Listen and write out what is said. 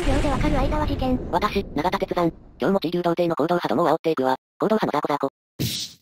9秒でわかる間は事件。私、永田鉄山。今日も地流童貞の行動派どもを煽っていくわ。行動派の雑魚雑魚。